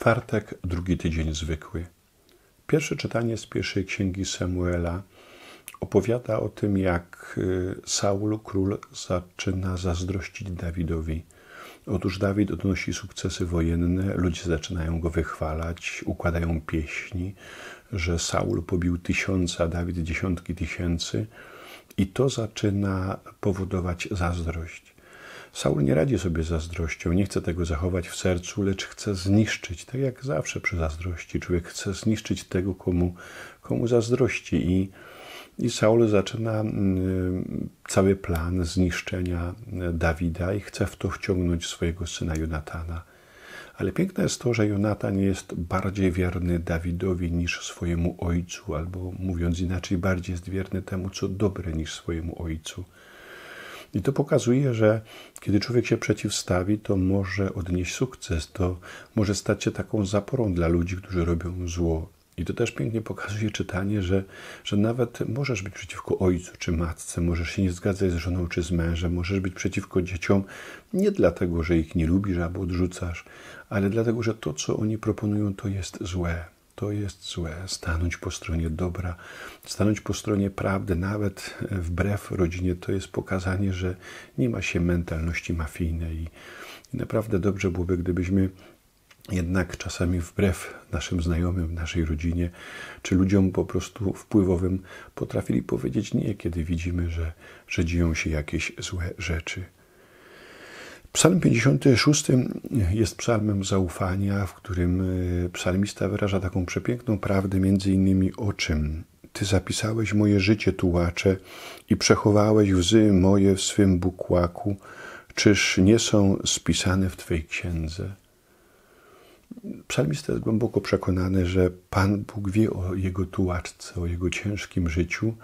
Czwartek, drugi tydzień zwykły. Pierwsze czytanie z pierwszej księgi Samuela opowiada o tym, jak y, Saul, król, zaczyna zazdrościć Dawidowi. Otóż Dawid odnosi sukcesy wojenne, ludzie zaczynają go wychwalać, układają pieśni, że Saul pobił tysiąca, Dawid dziesiątki tysięcy, i to zaczyna powodować zazdrość. Saul nie radzi sobie z zazdrością, nie chce tego zachować w sercu, lecz chce zniszczyć, tak jak zawsze przy zazdrości. Człowiek chce zniszczyć tego, komu, komu zazdrości i i Saul zaczyna mm, y, cały plan zniszczenia y, Dawida i chce w to wciągnąć swojego syna Jonatana. Ale piękne jest to, że Jonatan jest bardziej wierny Dawidowi niż swojemu ojcu, albo mówiąc inaczej, bardziej jest wierny temu, co dobre niż swojemu ojcu. I to pokazuje, że kiedy człowiek się przeciwstawi, to może odnieść sukces, to może stać się taką zaporą dla ludzi, którzy robią zło. I to też pięknie pokazuje czytanie, że, że nawet możesz być przeciwko ojcu czy matce, możesz się nie zgadzać z żoną czy z mężem, możesz być przeciwko dzieciom nie dlatego, że ich nie lubisz albo odrzucasz, ale dlatego, że to, co oni proponują, to jest złe to jest złe. Stanąć po stronie dobra, stanąć po stronie prawdy, nawet wbrew rodzinie, to jest pokazanie, że nie ma się mentalności mafijnej. I naprawdę dobrze byłoby, gdybyśmy jednak czasami wbrew naszym znajomym, naszej rodzinie, czy ludziom po prostu wpływowym, potrafili powiedzieć nie, kiedy widzimy, że, że dzieją się jakieś złe rzeczy. Psalm 56 jest psalmem zaufania, w którym e, psalmista wyraża taką przepiękną prawdę między innymi o czym ty zapisałeś moje życie tułacze i przechowałeś łzy moje w swym bukłaku, czyż nie są spisane w twojej księdze? Psalmista jest głęboko przekonany, że Pan Bóg wie o jego tułaczce, o jego ciężkim życiu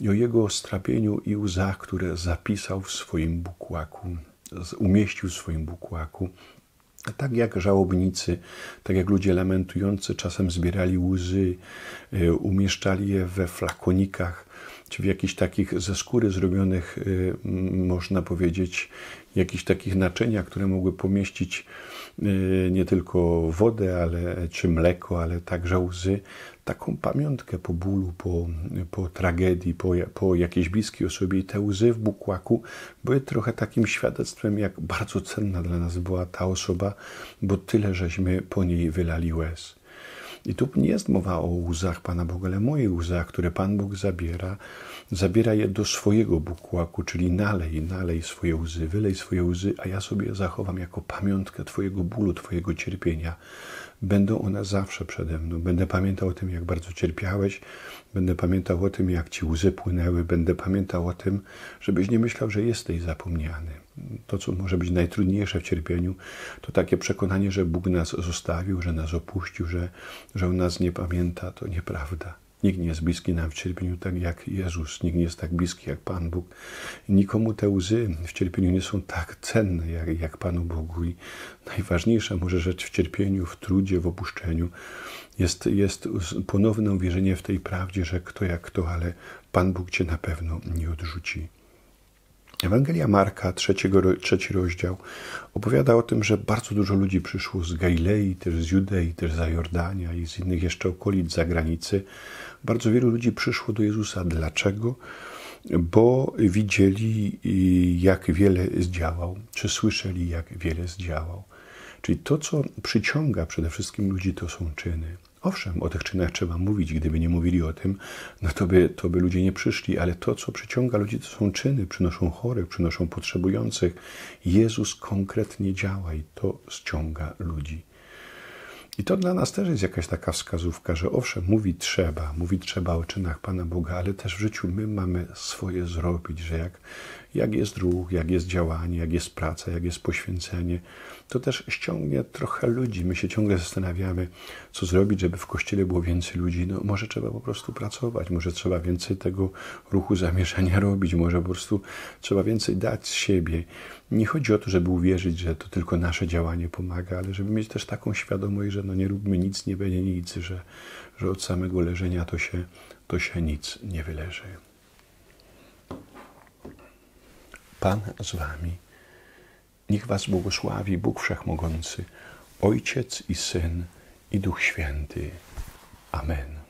i o jego strapieniu i łzach, które zapisał w swoim bukłaku umieścił w swoim bukłaku. Tak jak żałobnicy, tak jak ludzie lamentujący czasem zbierali łzy, y, umieszczali je we flakonikach, czy w jakichś takich ze skóry zrobionych, y, można powiedzieć, jakichś takich naczynia, które mogły pomieścić y, nie tylko wodę, ale, czy mleko, ale także łzy, taką pamiątkę po bólu, po, po tragedii, po, po jakiejś bliskiej osobie. I te łzy w bukłaku były trochę takim świadectwem, jak bardzo cenna dla nas była ta osoba, bo tyle żeśmy po niej wylali łez. I tu nie jest mowa o łzach Pana Boga, ale moich łzach, które Pan Bóg zabiera. Zabiera je do swojego bukłaku, czyli nalej, nalej swoje łzy, wylej swoje łzy, a ja sobie je zachowam jako pamiątkę Twojego bólu, Twojego cierpienia. Będą one zawsze przede mną. Będę pamiętał o tym, jak bardzo cierpiałeś, będę pamiętał o tym, jak Ci łzy płynęły, będę pamiętał o tym, żebyś nie myślał, że jesteś zapomniany to, co może być najtrudniejsze w cierpieniu, to takie przekonanie, że Bóg nas zostawił, że nas opuścił, że, że On nas nie pamięta, to nieprawda. Nikt nie jest bliski nam w cierpieniu tak jak Jezus, nikt nie jest tak bliski jak Pan Bóg. Nikomu te łzy w cierpieniu nie są tak cenne jak, jak Panu Bogu. I najważniejsza może rzecz w cierpieniu, w trudzie, w opuszczeniu jest, jest ponowne uwierzenie w tej prawdzie, że kto jak kto, ale Pan Bóg Cię na pewno nie odrzuci. Ewangelia Marka, trzeciego, trzeci rozdział, opowiada o tym, że bardzo dużo ludzi przyszło z Galilei, też z Judei, też z Jordania i z innych jeszcze okolic zagranicy. Bardzo wielu ludzi przyszło do Jezusa. Dlaczego? Bo widzieli, y, jak wiele zdziałał, czy słyszeli, jak wiele zdziałał. Czyli to, co przyciąga przede wszystkim ludzi, to są czyny. Owszem, o tych czynach trzeba mówić. Gdyby nie mówili o tym, no to by, to by ludzie nie przyszli, ale to, co przyciąga ludzi, to są czyny. Przynoszą chorych, przynoszą potrzebujących. Jezus konkretnie działa i to ściąga ludzi. I to dla nas też jest jakaś taka wskazówka, że owszem, mówi trzeba, mówi trzeba o czynach Pana Boga, ale też w życiu my mamy swoje zrobić, że jak, jak jest ruch, jak jest działanie, jak jest praca, jak jest poświęcenie, to też ściągnie trochę ludzi. My się ciągle zastanawiamy, co zrobić, żeby w kościele było więcej ludzi. No może trzeba po prostu pracować, może trzeba więcej tego ruchu zamierzenia robić, może po prostu trzeba więcej dać z siebie. Nie chodzi o to, żeby uwierzyć, że to tylko nasze działanie pomaga, ale żeby mieć też taką świadomość, że no nie róbmy nic, nie będzie nic, że, że od samego leżenia to się, to się nic nie wyleży. Pan z wami. Niech was błogosławi Bóg Wszechmogący, Ojciec i Syn i Duch Święty. Amen.